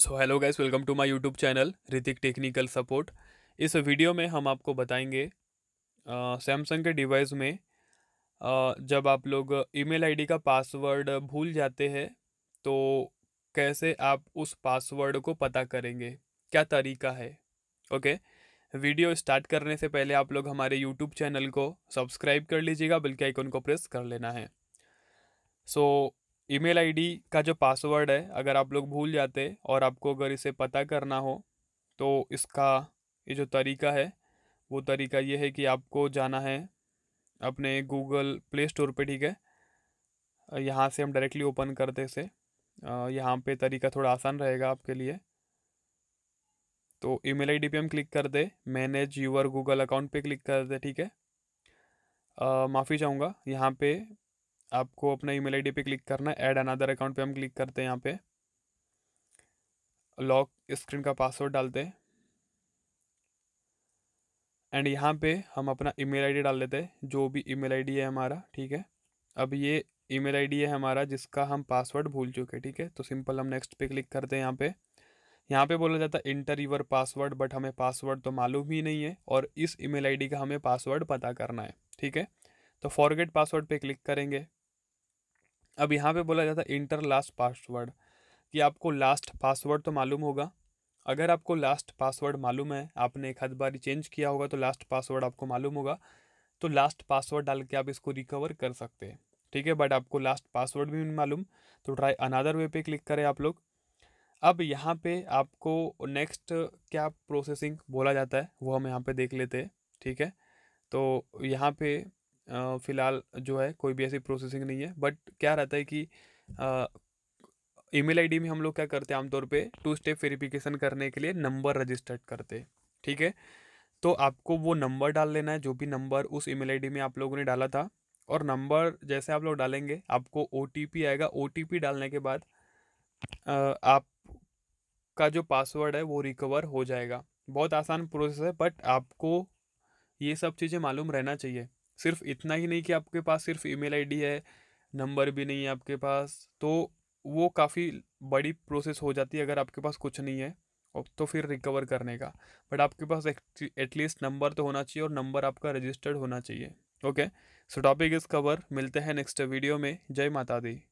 so hello guys welcome to my YouTube channel Hrithik technical support इस video में हम आपको बताएंगे सैमसंग के डिवाइस में आ, जब आप लोग ईमेल आईडी का पासवर्ड भूल जाते हैं तो कैसे आप उस पासवर्ड को पता करेंगे क्या तरीका है ओके वीडियो स्टार्ट करने से पहले आप लोग हमारे यूट्यूब चैनल को सब्सक्राइब कर लीजिएगा बल्कि आइकोन आइकन को प्रेस कर लेना है सो so, ईमेल आईडी का जो पासवर्ड है अगर आप लोग भूल जाते और आपको अगर इसे पता करना हो तो इसका ये जो तरीका है वो तरीका ये है कि आपको जाना है अपने गूगल प्ले स्टोर पे ठीक है यहाँ से हम डायरेक्टली ओपन करते से यहाँ पे तरीका थोड़ा आसान रहेगा आपके लिए तो ईमेल आईडी पे हम क्लिक कर दे मैनेज यूअर गूगल अकाउंट पे क्लिक कर दे ठीक है माफ़ी चाहूँगा यहाँ पे आपको अपना ईमेल आईडी पे क्लिक करना है ऐड अनदर अकाउंट पे हम क्लिक करते हैं यहाँ पे लॉक स्क्रीन का पासवर्ड डालते हैं एंड यहाँ पे हम अपना ईमेल आईडी डाल देते हैं जो भी ईमेल आईडी है हमारा ठीक है अब ये ईमेल आईडी है हमारा जिसका हम पासवर्ड भूल चुके ठीक है तो सिंपल हम नेक्स्ट पे क्लिक करते हैं यहाँ पे यहाँ पे बोला जाता है इंटर यूर पासवर्ड बट हमें पासवर्ड तो मालूम ही नहीं है और इस ईमेल आईडी का हमें पासवर्ड पता करना है ठीक है तो फॉरगेट पासवर्ड पे क्लिक करेंगे अब यहाँ पे बोला जाता है इंटर लास्ट पासवर्ड कि आपको लास्ट पासवर्ड तो मालूम होगा अगर आपको लास्ट पासवर्ड मालूम है आपने एक हद बारी चेंज किया होगा तो लास्ट पासवर्ड आपको मालूम होगा तो लास्ट पासवर्ड डाल के आप इसको रिकवर कर सकते हैं ठीक है बट आपको लास्ट पासवर्ड भी नहीं मालूम तो ट्राई अनादर वे पे क्लिक करें आप लोग अब यहाँ पे आपको नेक्स्ट क्या प्रोसेसिंग बोला जाता है वो हम यहाँ पे देख लेते हैं ठीक है तो यहाँ पे फ़िलहाल जो है कोई भी ऐसी प्रोसेसिंग नहीं है बट क्या रहता है कि ईमेल आईडी में हम लोग क्या करते हैं आमतौर पे टू स्टेप वेरिफिकेशन करने के लिए नंबर रजिस्टर्ड करते हैं ठीक है तो आपको वो नंबर डाल लेना है जो भी नंबर उस ईमेल आईडी में आप लोगों ने डाला था और नंबर जैसे आप लोग डालेंगे आपको ओ आएगा ओ डालने के बाद आपका जो पासवर्ड है वो रिकवर हो जाएगा बहुत आसान प्रोसेस है बट आपको ये सब चीज़ें मालूम रहना चाहिए सिर्फ इतना ही नहीं कि आपके पास सिर्फ ईमेल आईडी है नंबर भी नहीं है आपके पास तो वो काफ़ी बड़ी प्रोसेस हो जाती है अगर आपके पास कुछ नहीं है तो फिर रिकवर करने का बट आपके पास एटलीस्ट नंबर तो होना चाहिए और नंबर आपका रजिस्टर्ड होना चाहिए okay so topic is cover मिलते हैं नेक्स्ट वीडियो में जय माता दी